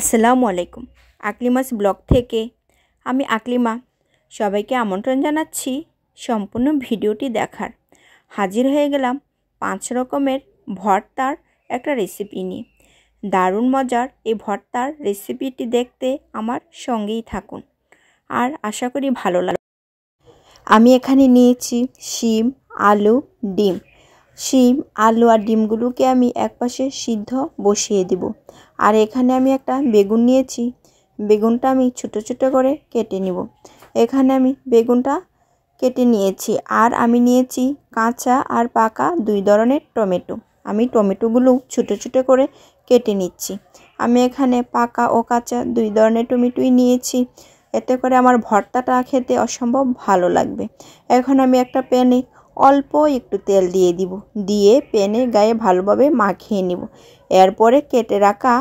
আসসালামু আলাইকুম আকলিমাস ব্লগ থেকে আমি আকলিমা সবাইকে আমন্ত্রণ জানাচ্ছি সম্পূর্ণ ভিডিওটি দেখার হাজির হয়ে গেলাম পাঁচ রকমের ভর্তার একটা রেসিপি নিয়ে দারুণ মজার এই ভর্তার রেসিপিটি দেখতে আমার সঙ্গেই থাকুন আর আশা করি ভালো লাগে আমি এখানে নিয়েছি শিম আলু ডিম শিম আলু আর ডিমগুলোকে আমি একপাশে সিদ্ধ বসিয়ে দেব আর এখানে আমি একটা বেগুন নিয়েছি বেগুনটা আমি ছোট ছোট করে কেটে নিব এখানে আমি বেগুনটা কেটে নিয়েছি আর আমি নিয়েছি কাঁচা আর পাকা দুই ধরনের টমেটো আমি টমেটোগুলো ছোট ছোট করে কেটে নিচ্ছি আমি এখানে পাকা ও কাঁচা দুই ধরনের টমেটোই নিয়েছি এতে করে আমার ভর্তাটা খেতে অসম্ভব ভালো লাগবে এখন আমি একটা প্যানে অল্প একটু তেল দিয়ে দিব দিয়ে প্যানে গায়ে ভালোভাবে মাখিয়ে নিব এরপরে কেটে রাখা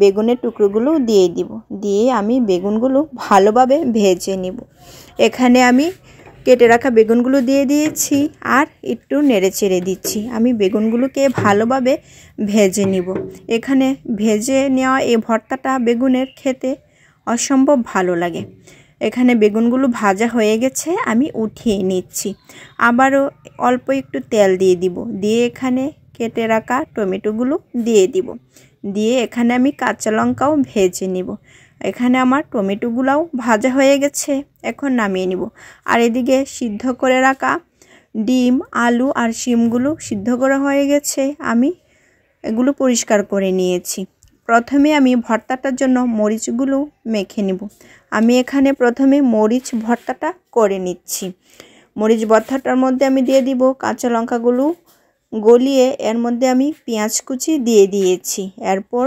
বেগুনের টুকরোগুলো দিয়ে দিব দিয়ে আমি বেগুনগুলো ভালোভাবে ভেজে নিব এখানে আমি কেটে রাখা বেগুনগুলো দিয়ে দিয়েছি আর একটু নেড়ে চেড়ে দিচ্ছি আমি বেগুনগুলোকে ভালোভাবে ভেজে নিব এখানে ভেজে নেওয়া এই ভর্তাটা বেগুনের খেতে অসম্ভব ভালো লাগে এখানে বেগুনগুলো ভাজা হয়ে গেছে আমি উঠিয়ে নিচ্ছি আবারও অল্প একটু তেল দিয়ে দিব দিয়ে এখানে কেটে রাখা টমেটোগুলো দিয়ে দিব দিয়ে এখানে আমি কাঁচা লঙ্কাও ভেজে নিব এখানে আমার টমেটোগুলাও ভাজা হয়ে গেছে এখন নামিয়ে নিব আর এদিকে সিদ্ধ করে রাখা ডিম আলু আর শিমগুলো সিদ্ধ করা হয়ে গেছে আমি এগুলো পরিষ্কার করে নিয়েছি প্রথমে আমি ভর্তাটার জন্য মরিচগুলো মেখে নেব আমি এখানে প্রথমে মরিচ ভর্তাটা করে নিচ্ছি মরিচ ভর্তাটার মধ্যে আমি দিয়ে দিব কাঁচা লঙ্কাগুলো গলিয়ে এর মধ্যে আমি পেঁয়াজ কুচি দিয়ে দিয়েছি এরপর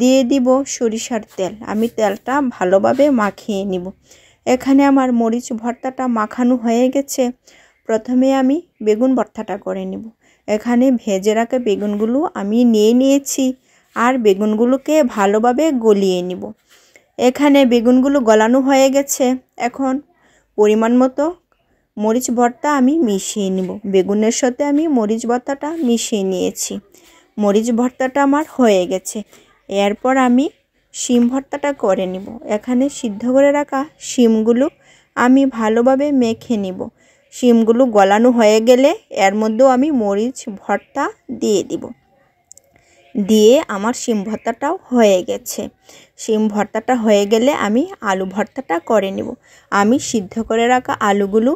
দিয়ে দিব সরিষার তেল আমি তেলটা ভালোভাবে মাখিয়ে নিব এখানে আমার মরিচ ভর্তাটা মাখানো হয়ে গেছে প্রথমে আমি বেগুন ভর্তাটা করে নেব এখানে ভেজে রাখা বেগুনগুলো আমি নিয়ে নিয়েছি আর বেগুনগুলোকে ভালোভাবে গলিয়ে নিব এখানে বেগুনগুলো গলানো হয়ে গেছে এখন পরিমাণ মতো মরিচ ভর্তা আমি মিশিয়ে নিব বেগুনের সাথে আমি মরিচ ভর্তাটা মিশিয়ে নিয়েছি মরিচ ভর্তাটা আমার হয়ে গেছে এরপর আমি শিম ভর্তাটা করে নিব এখানে সিদ্ধ করে রাখা শিমগুলো আমি ভালোভাবে মেখে নিব শিমগুলো গলানো হয়ে গেলে এর মধ্যেও আমি মরিচ ভর্তা দিয়ে দিব দিয়ে আমার শিম ভর্তাটাও হয়ে গেছে শিম ভর্তাটা হয়ে গেলে আমি আলু ভর্তাটা করে নেব আমি সিদ্ধ করে রাখা আলুগুলো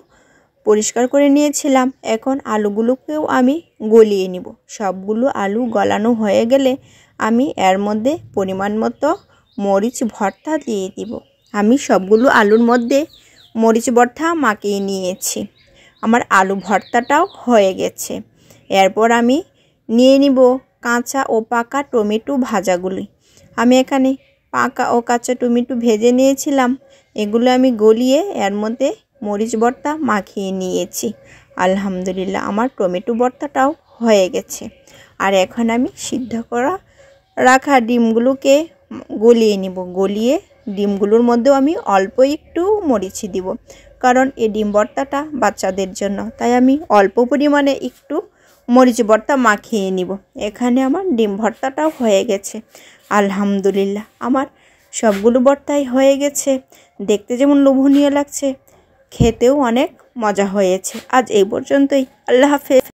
পরিষ্কার করে নিয়েছিলাম এখন আলুগুলোকেও আমি গলিয়ে নিব সবগুলো আলু গলানো হয়ে গেলে আমি এর মধ্যে পরিমাণ মতো মরিচ ভর্তা দিয়ে দিব আমি সবগুলো আলুর মধ্যে মরিচ ভর্তা মাখিয়ে নিয়েছি আমার আলু ভর্তাটাও হয়ে গেছে এরপর আমি নিয়ে নিব কাঁচা ও পাকা টমেটো ভাজাগুলি আমি এখানে পাকা ও কাঁচা টমেটো ভেজে নিয়েছিলাম এগুলো আমি গলিয়ে এর মধ্যে মরিচ ভর্তা মাখিয়ে নিয়েছি আলহামদুলিল্লাহ আমার টমেটো ভর্তাটাও হয়ে গেছে আর এখন আমি সিদ্ধ করা রাখা ডিমগুলোকে গলিয়ে নিব গলিয়ে ডিমগুলোর মধ্যেও আমি অল্প একটু মরিচি দিব কারণ এই ডিম ভর্তাটা বাচ্চাদের জন্য তাই আমি অল্প পরিমাণে একটু মরিচ ভর্তা মাখিয়ে নিব এখানে আমার ডিম ভর্তাটাও হয়ে গেছে আলহামদুলিল্লাহ আমার সবগুলো ভর্তাই হয়ে গেছে দেখতে যেমন লোভনীয় লাগছে খেতেও অনেক মজা হয়েছে আজ এই পর্যন্তই আল্লাহ হাফেজ